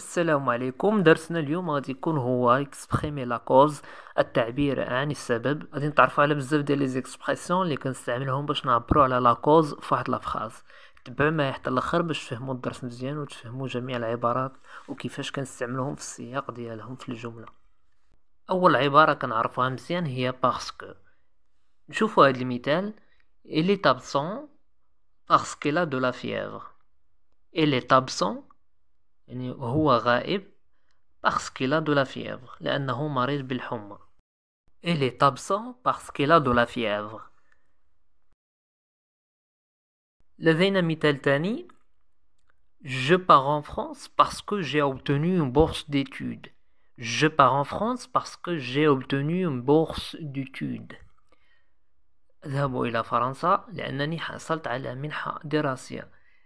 السلام عليكم درسنا اليوم غادي يكون هو اكسبريمي لا كوز التعبير عن السبب غادي نتعرفوا على بزاف ديال لي زيكسبرسيون اللي كنستعملهم باش نعبروا على لا كوز فواحد لا فراز تبعوا معايا حتى الاخر باش تفهموا الدرس مزيان وتفهموا جميع العبارات وكيفاش كنستعملوهم في السياق ديالهم في الجمله اول عباره كنعرفوها مزيان هي باسكو نشوفوا هذا المثال il est absent لا دو لا فيفر la fièvre Il est absent parce qu'il a de la fièvre مريض بالحمى Il est absent parce qu'il a de la fièvre لدينا مثال ثاني Je pars en France parce que j'ai obtenu une bourse d'études. Je pars en France parce que j'ai obtenu une bourse d'études. France, الى فرنسا لانني حصلت على منحه دراسيه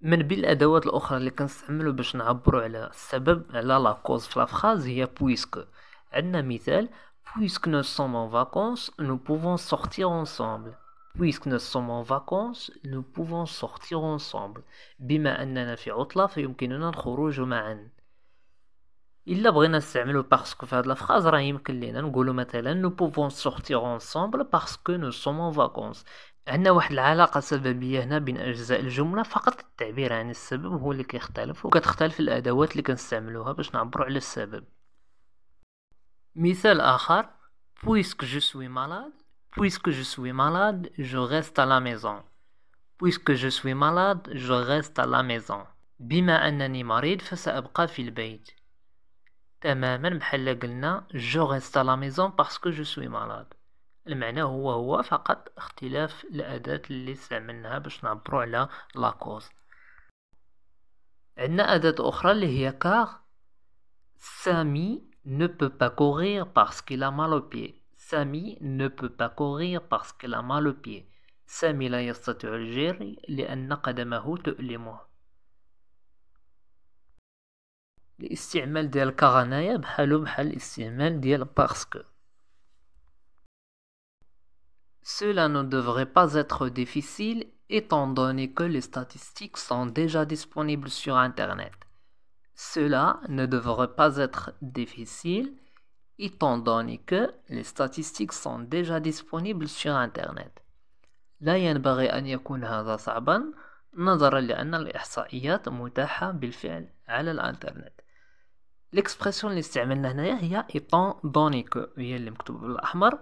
من بين الادوات الاخرى اللي كنستعملو باش نعبرو على السبب على لا كوز لافخاز هي بويسك عندنا مثال بويسك نو سوم ان فاكونس نو بوفون سورتير انصامبل بويسك نو سوم ان فاكونس نو بوفون سورتير انصامبل بما اننا في عطله فيمكننا الخروج معا الا بغينا نستعملو باسكو في هاد الفراز راه يمكن لينا نقولو مثلا نو بوفون سورتير اونسومبل باسكو نو سوم اون فاكونس عندنا واحد العلاقة سببية هنا بين أجزاء الجملة فقط التعبير عن السبب هو اللي كيختلف وكتختلف الأدوات اللي كنستعملوها باش نعبرو على السبب مثال آخر puisque je suis malade puisque je suis malade je reste à la maison puisque je suis malade je reste à la maison بما أنني مريض فسأبقى في البيت تماما بحال قلنا جو غيست لا ميزون باسكو جو سوي مالاد المعنى هو هو فقط اختلاف الاداه اللي استعملناها باش نعبروا على لاكوز عندنا اداه اخرى اللي هي كار سامي ne peut pas courir parce qu'il a mal au pied سامي ne peut pas courir parce qu'il a mal au pied سامي لا يستطيع الجري لان قدمه تؤلمه الاستعمال ديال كغنايا بحالو بحال الاستعمال ديال باسكو Cela ne devrait pas être difficile étant donné que les statistiques sont déjà disponibles sur Internet. Cela ne devrait pas être difficile étant donné que les statistiques sont déjà disponibles sur Internet. لا ينبغي أن يكون هذا صعبا نظرا لأن الإحصائيات متاحة بالفعل على الإنترنت ليكسبرسيون اللي استعملنا هنايا هي ايطون دوني كو هي اللي مكتوبه بالاحمر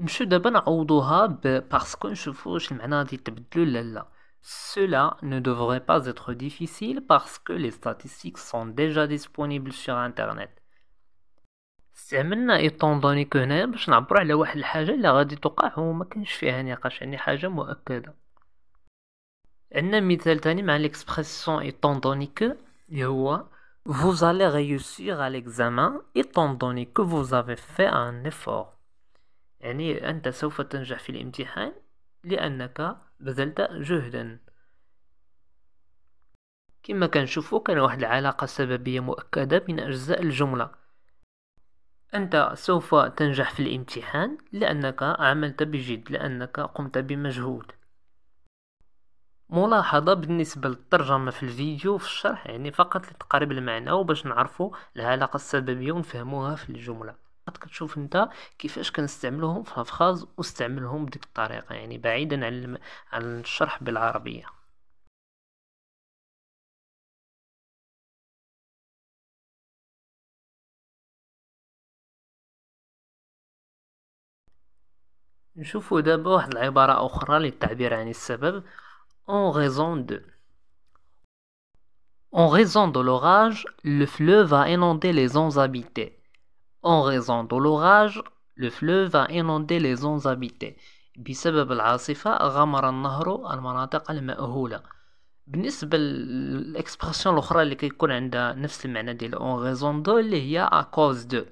نمشيو دابا نعوضوها باسكو نشوفو واش المعنى غادي يتبدل ولا لا Cela ne devrait pas être difficile parce que les statistiques sont déjà disponibles sur internet. استعملنا ايطون دوني كو هنا باش نعبرو على واحد الحاجه اللي غادي توقع وما كانش فيها نقاش يعني حاجه مؤكده عندنا مثال تاني مع ليكسبرسيون ايطون دوني كو اللي هو Vous allez réussir à l'examen étant donné que vous avez fait un effort يعني أنت سوف تنجح في الامتحان لأنك بذلت جهدا كما كنشوفو كان واحد العلاقة سببية مؤكدة بين أجزاء الجملة أنت سوف تنجح في الامتحان لأنك عملت بجد لأنك قمت بمجهود ملاحظة بالنسبة للترجمة في الفيديو في الشرح يعني فقط لتقريب المعنى وباش نعرفوا العلاقة السببية ونفهموها في الجملة قد كتشوف انت كيفاش كنستعملوهم في الافخاز واستعملهم بديك الطريقة يعني بعيدا عن, الم... عن الشرح بالعربية نشوفوا دابا واحد العبارة أخرى للتعبير عن السبب en raison de. En raison de l'orage, le fleuve a inondé les zones habitées. En raison de l'orage, le fleuve a inondé les zones habitées. بسبب العاصفة غمر النهر المناطق المأهولة بالنسبة للإكسبرسيون الأخرى اللي كيكون عندها نفس المعنى ديال اون raison دو اللي هي à cause de.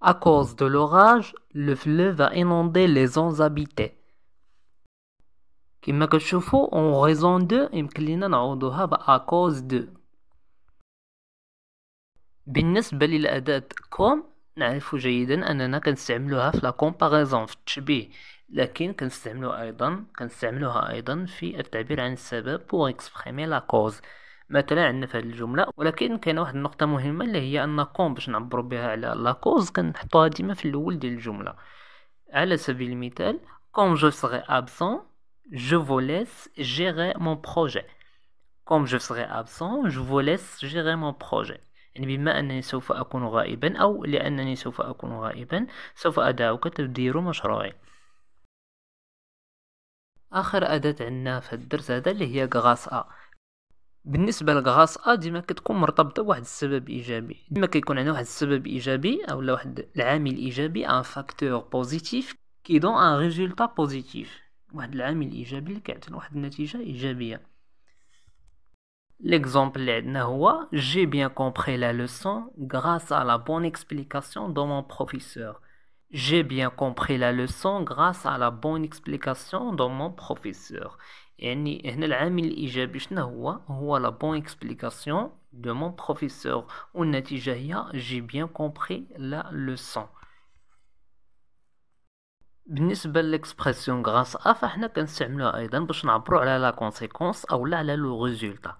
À cause de l'orage, le fleuve va inonder les zones habitées. كما كتشوفوا اون غيزون دو يمكن لينا نعوضوها اكوز دو بالنسبه للاداه كوم نعرف جيدا اننا كنستعملوها في لا كومباريزون في التشبيه لكن كنستعملوها ايضا كنستعملوها ايضا في التعبير عن السبب بو اكسبريمي لا كوز مثلا عندنا في هذه الجمله ولكن كاينه واحد النقطه مهمه اللي هي ان كوم باش نعبرو بها على لا كوز كنحطوها ديما في الاول ديال الجمله على سبيل المثال كون جو سغي ابسون je vous laisse gérer mon projet كوم جو serai ابسون جو فو laisse gérer مون بروجي يعني بما انني سوف اكون غائبا او لانني سوف اكون غائبا سوف ادعوك تدير مشروعي اخر اداه عندنا في الدرس هذا اللي هي غاس ا بالنسبه لغاس ا ديما كتكون مرتبطه بواحد السبب ايجابي ديما كيكون عندنا واحد السبب ايجابي او واحد العامل ايجابي ان فاكتور بوزيتيف كي دون ان ريزولتا بوزيتيف L'exemple est هو j'ai bien compris la leçon grâce à la bonne explication de mon professeur. J'ai bien compris la leçon grâce à la bonne explication de mon professeur. يعني هنا العامل est شنو هو هو la bonne explication de mon professeur والنتيجه هي j'ai bien compris la leçon. بالنسبه للاكسبرسيون غراس ا فاحنا كنستعملوها ايضا باش نعبروا على لا كونسيكونس او لا على لو ريزولتا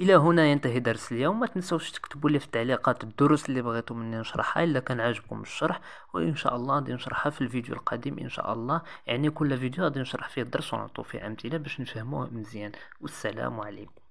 الى هنا ينتهي درس اليوم ما تنسوش تكتبوا لي في التعليقات الدروس اللي بغيتو مني نشرحها الا كان عجبكم الشرح وان شاء الله غادي نشرحها في الفيديو القادم ان شاء الله يعني كل فيديو غادي نشرح فيه الدرس ونعطو فيه امثله باش نفهموه مزيان والسلام عليكم